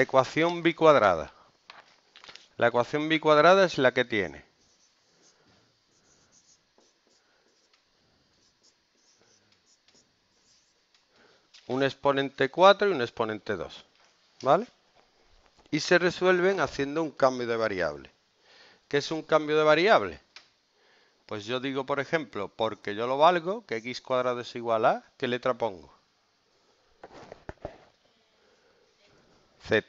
Ecuación bicuadrada. La ecuación bicuadrada es la que tiene un exponente 4 y un exponente 2. ¿Vale? Y se resuelven haciendo un cambio de variable. ¿Qué es un cambio de variable? Pues yo digo, por ejemplo, porque yo lo valgo, que x cuadrado es igual a, ¿qué letra pongo? z.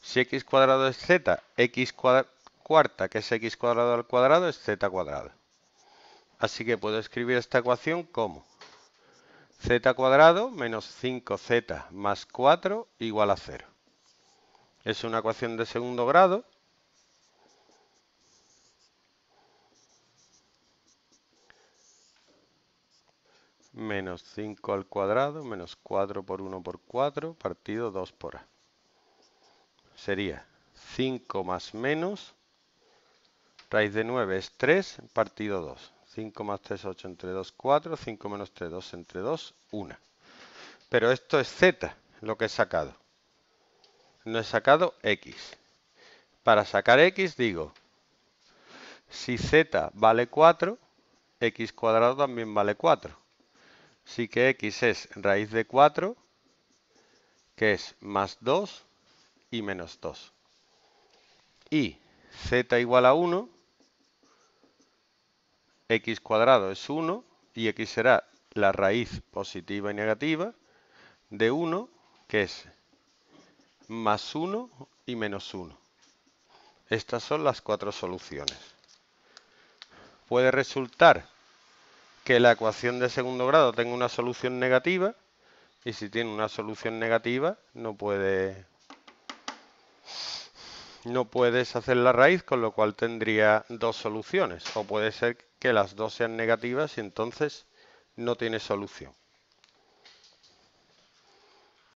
Si x cuadrado es z, x cuarta, que es x cuadrado al cuadrado, es z cuadrado. Así que puedo escribir esta ecuación como z cuadrado menos 5z más 4 igual a 0. Es una ecuación de segundo grado. Menos 5 al cuadrado, menos 4 por 1 por 4, partido 2 por a sería 5 más menos, raíz de 9 es 3, partido 2. 5 más 3 es 8 entre 2, 4, 5 menos 3, 2 entre 2, 1. Pero esto es z, lo que he sacado. No he sacado x. Para sacar x digo, si z vale 4, x cuadrado también vale 4. Así que x es raíz de 4, que es más 2, y menos 2. Y z igual a 1, x cuadrado es 1 y x será la raíz positiva y negativa de 1, que es más 1 y menos 1. Estas son las cuatro soluciones. Puede resultar que la ecuación de segundo grado tenga una solución negativa y si tiene una solución negativa no puede no puedes hacer la raíz, con lo cual tendría dos soluciones. O puede ser que las dos sean negativas y entonces no tiene solución.